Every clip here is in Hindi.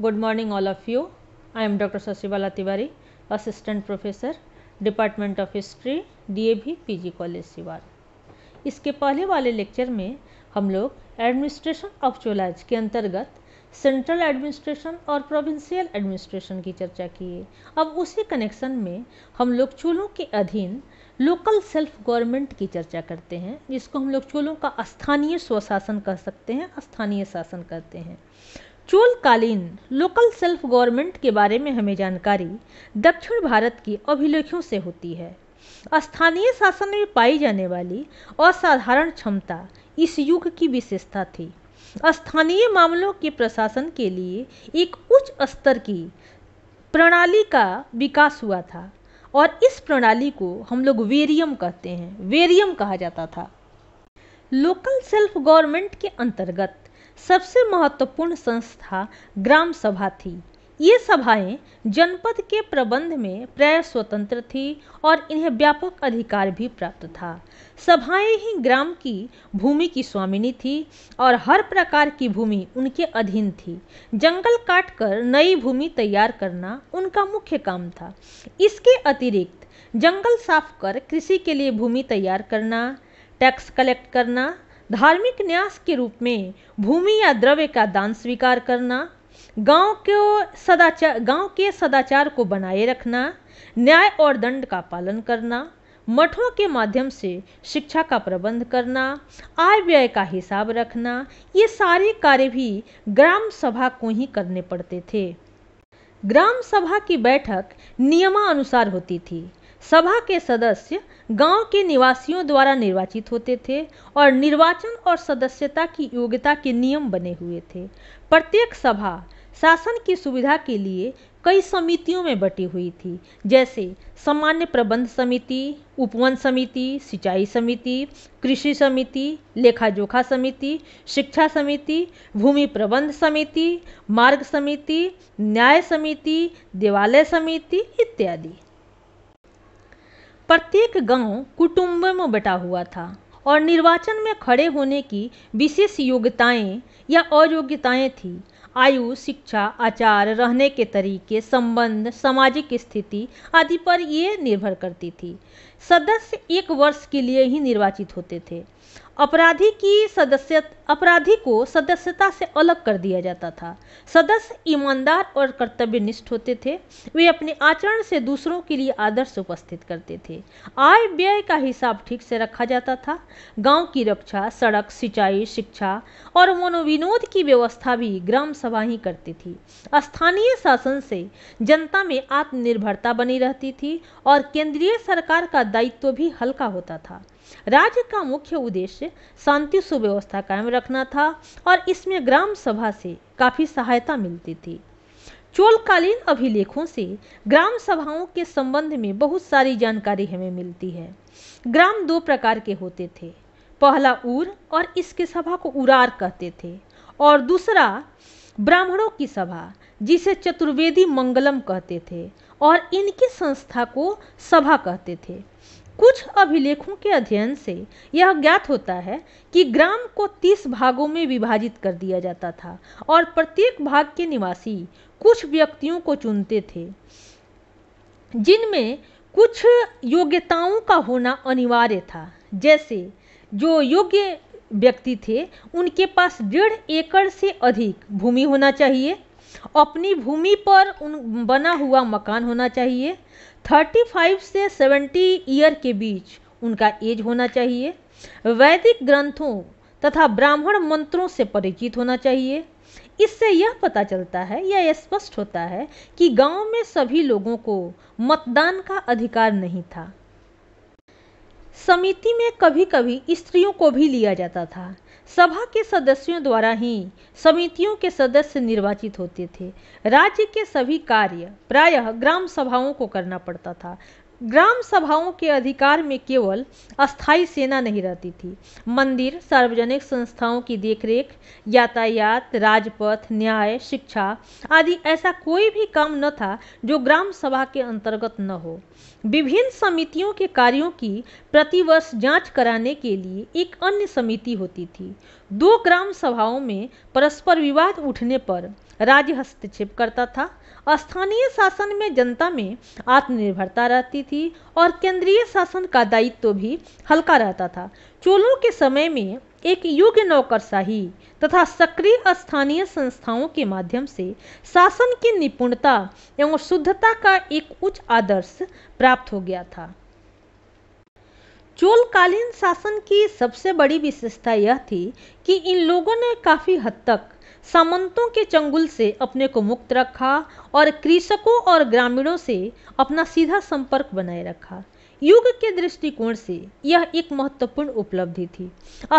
good morning all of you I am doctor Shashibala Tiwari assistant professor department of history DAV PG college Siwan इसके पहले वाले लेक्चर में हम लोग एडमिनिस्ट्रेशन ऑफ चोलाज के अंतर्गत सेंट्रल एडमिनिस्ट्रेशन और प्रोविंशियल एडमिनिस्ट्रेशन की चर्चा किए अब उसी कनेक्शन में हम लोग चूलों के अधीन लोकल सेल्फ गवर्नमेंट की चर्चा करते हैं जिसको हम लोग चूलों का स्थानीय स्वशासन कह सकते हैं स्थानीय शासन कहते हैं चोलकालीन लोकल सेल्फ गवर्नमेंट के बारे में हमें जानकारी दक्षिण भारत की अभिलेखों से होती है स्थानीय शासन में पाई जाने वाली असाधारण क्षमता इस युग की विशेषता थी स्थानीय मामलों के प्रशासन के लिए एक उच्च स्तर की प्रणाली का विकास हुआ था और इस प्रणाली को हम लोग वेरियम कहते हैं वेरियम कहा जाता था लोकल सेल्फ गवर्नमेंट के अंतर्गत सबसे महत्वपूर्ण संस्था ग्राम सभा थी ये सभाएं जनपद के प्रबंध में प्राय स्वतंत्र थी और इन्हें व्यापक अधिकार भी प्राप्त था सभाएं ही ग्राम की भूमि की स्वामिनी थी और हर प्रकार की भूमि उनके अधीन थी जंगल काटकर नई भूमि तैयार करना उनका मुख्य काम था इसके अतिरिक्त जंगल साफ कर कृषि के लिए भूमि तैयार करना टैक्स कलेक्ट करना धार्मिक न्यास के रूप में भूमि या द्रव्य का दान स्वीकार करना गांव को सदाचार गांव के सदाचार को बनाए रखना न्याय और दंड का पालन करना मठों के माध्यम से शिक्षा का प्रबंध करना आय व्यय का हिसाब रखना ये सारे कार्य भी ग्राम सभा को ही करने पड़ते थे ग्राम सभा की बैठक नियमानुसार होती थी सभा के सदस्य गांव के निवासियों द्वारा निर्वाचित होते थे और निर्वाचन और सदस्यता की योग्यता के नियम बने हुए थे प्रत्येक सभा शासन की सुविधा के लिए कई समितियों में बटी हुई थी जैसे सामान्य प्रबंध समिति उपवन समिति सिंचाई समिति कृषि समिति लेखा जोखा समिति शिक्षा समिति भूमि प्रबंध समिति मार्ग समिति न्याय समिति देवालय समिति इत्यादि प्रत्येक गांव कुटुंब में बटा हुआ था और निर्वाचन में खड़े होने की विशेष योग्यताएं या अयोग्यताएं थी आयु शिक्षा आचार रहने के तरीके संबंध सामाजिक स्थिति आदि पर ये निर्भर करती थी सदस्य एक वर्ष के लिए ही निर्वाचित होते थे अपराधी की सदस्य अपराधी को सदस्यता से अलग कर दिया जाता था सदस्य ईमानदार और कर्तव्यनिष्ठ होते थे वे अपने आचरण से दूसरों के लिए आदर्श उपस्थित करते थे आय व्यय का हिसाब ठीक से रखा जाता था गांव की रक्षा सड़क सिंचाई शिक्षा और मनोविनोद की व्यवस्था भी ग्राम सभा ही करती थी स्थानीय शासन से जनता में आत्मनिर्भरता बनी रहती थी और केंद्रीय सरकार का दायित्व भी हल्का होता था राज्य का मुख्य उद्देश्य शांति सुव्यवस्था कायम रखना था और इसमें ग्राम सभा से काफ़ी सहायता मिलती थी चोलकालीन अभिलेखों से ग्राम सभाओं के संबंध में बहुत सारी जानकारी हमें मिलती है ग्राम दो प्रकार के होते थे पहला उर और इसके सभा को उरार कहते थे और दूसरा ब्राह्मणों की सभा जिसे चतुर्वेदी मंगलम कहते थे और इनकी संस्था को सभा कहते थे कुछ अभिलेखों के अध्ययन से यह ज्ञात होता है कि ग्राम को तीस भागों में विभाजित कर दिया जाता था और प्रत्येक भाग के निवासी कुछ व्यक्तियों को चुनते थे जिनमें कुछ योग्यताओं का होना अनिवार्य था जैसे जो योग्य व्यक्ति थे उनके पास डेढ़ एकड़ से अधिक भूमि होना चाहिए अपनी भूमि पर उन बना हुआ मकान होना चाहिए 35 से 70 ईयर के बीच उनका एज होना चाहिए वैदिक ग्रंथों तथा ब्राह्मण मंत्रों से परिचित होना चाहिए इससे यह पता चलता है यह स्पष्ट होता है कि गांव में सभी लोगों को मतदान का अधिकार नहीं था समिति में कभी कभी स्त्रियों को भी लिया जाता था सभा के सदस्यों द्वारा ही समितियों के सदस्य निर्वाचित होते थे राज्य के सभी कार्य प्रायः ग्राम सभाओं को करना पड़ता था ग्राम सभाओं के अधिकार में केवल अस्थाई सेना नहीं रहती थी मंदिर सार्वजनिक संस्थाओं की देखरेख यातायात राजपथ न्याय शिक्षा आदि ऐसा कोई भी काम न था जो ग्राम सभा के अंतर्गत न हो विभिन्न समितियों के कार्यों की प्रतिवर्ष जांच कराने के लिए एक अन्य समिति होती थी दो ग्राम सभाओं में परस्पर विवाद उठने पर राज्य हस्तक्षेप करता था स्थानीय शासन में जनता में आत्मनिर्भरता रहती थी और केंद्रीय शासन का दायित्व तो भी हल्का रहता था चोलों के समय में एक युग नौकरशाही तथा सक्रिय स्थानीय संस्थाओं के माध्यम से शासन की निपुणता एवं शुद्धता का एक उच्च आदर्श प्राप्त हो गया था चोलकालीन शासन की सबसे बड़ी विशेषता यह थी कि इन लोगों ने काफ़ी हद तक सामंतों के चंगुल से अपने को मुक्त रखा और कृषकों और ग्रामीणों से अपना सीधा संपर्क बनाए रखा युग के दृष्टिकोण से यह एक महत्वपूर्ण उपलब्धि थी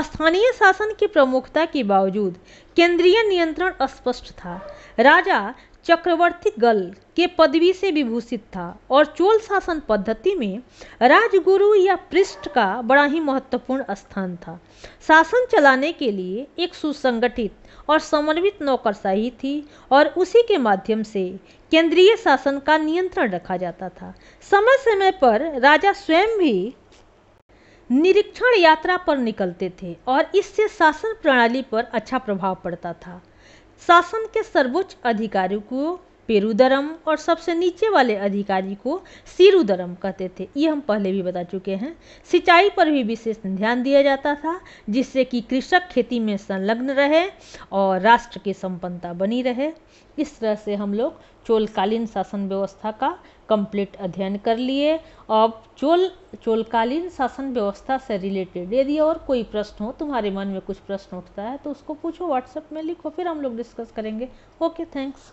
स्थानीय शासन की प्रमुखता के बावजूद केंद्रीय नियंत्रण अस्पष्ट था राजा चक्रवर्ती गल के पदवी से विभूषित था और चोल शासन पद्धति में राजगुरु या पृष्ठ का बड़ा ही महत्वपूर्ण स्थान था शासन चलाने के लिए एक सुसंगठित और समन्वित नौकरशाही थी और उसी के माध्यम से केंद्रीय शासन का नियंत्रण रखा जाता था समय समय पर राजा स्वयं भी निरीक्षण यात्रा पर निकलते थे और इससे शासन प्रणाली पर अच्छा प्रभाव पड़ता था शासन के सर्वोच्च अधिकारियों को पेरुदरम और सबसे नीचे वाले अधिकारी को सिरुदरम कहते थे ये हम पहले भी बता चुके हैं सिंचाई पर भी विशेष ध्यान दिया जाता था जिससे कि कृषक खेती में संलग्न रहे और राष्ट्र की संपन्नता बनी रहे इस तरह से हम लोग चोलकालीन शासन व्यवस्था का कंप्लीट अध्ययन कर लिए अब चोल चोलकालीन शासन व्यवस्था से रिलेटेड यदि और कोई प्रश्न हो तुम्हारे मन में कुछ प्रश्न उठता है तो उसको पूछो व्हाट्सएप में लिखो फिर हम लोग डिस्कस करेंगे ओके थैंक्स